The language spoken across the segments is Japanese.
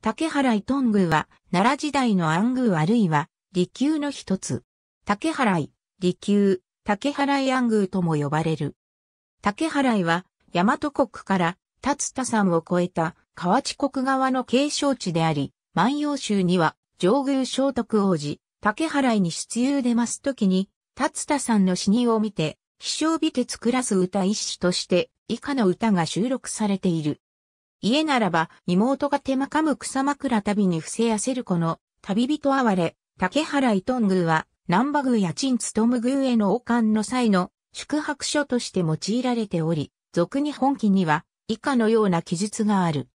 竹原伊東宮は、奈良時代の暗宮あるいは、利休の一つ。竹原伊、利休、竹原伊暗宮とも呼ばれる。竹原伊は、大和国から、達田山を越えた、河内国側の継承地であり、万葉集には、上宮聖徳王子、竹原伊に出遊で増すときに、達田山の死人を見て、飛翔美鉄作らす歌一首として、以下の歌が収録されている。家ならば、妹が手間かむ草枕旅に伏せやせるこの、旅人哀れ、竹原伊東宮は、南波宮や陳む。宮への王冠の際の宿泊所として用いられており、俗に本記には、以下のような記述がある。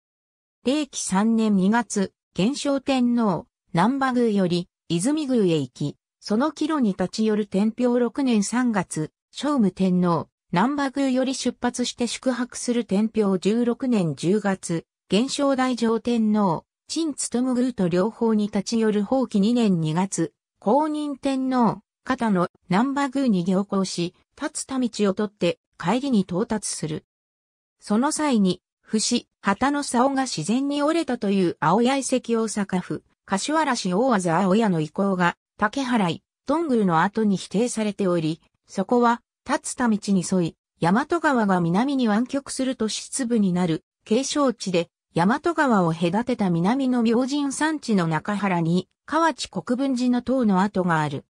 霊紀3年2月、元正天皇、南波宮より、泉宮へ行き、その帰路に立ち寄る天平6年3月、聖武天皇、南波宮より出発して宿泊する天平16年10月、現象大上天皇、陳務宮と両方に立ち寄る法棄2年2月、公認天皇、方の南波宮に行行し、立つ田道を取って帰りに到達する。その際に、不死、旗の竿が自然に折れたという青谷遺跡大阪府、柏原市大和青谷の遺構が、竹原井、トングルの後に否定されており、そこは立つた道に沿い、大和川が南に湾曲すると湿部になる、景勝地で、大和川を隔てた南の明神山地の中原に、河内国分寺の塔の跡がある。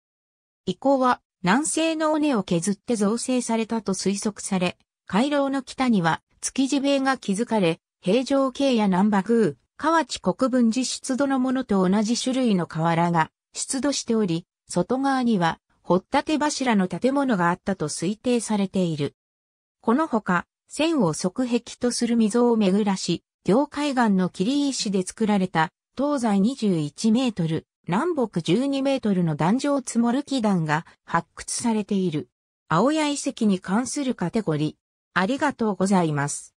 以降は、南西の尾根を削って造成されたと推測され、回廊の北には、築地塀が築かれ、平城京や南馬宮、河内国分寺出土のものと同じ種類の瓦が出土しており、外側には掘立柱の建物があったと推定されている。このほか、線を側壁とする溝を巡らし、行海岸の切石で作られた、東西21メートル、南北12メートルの壇上積もる基壇が発掘されている。青谷遺跡に関するカテゴリー。ありがとうございます。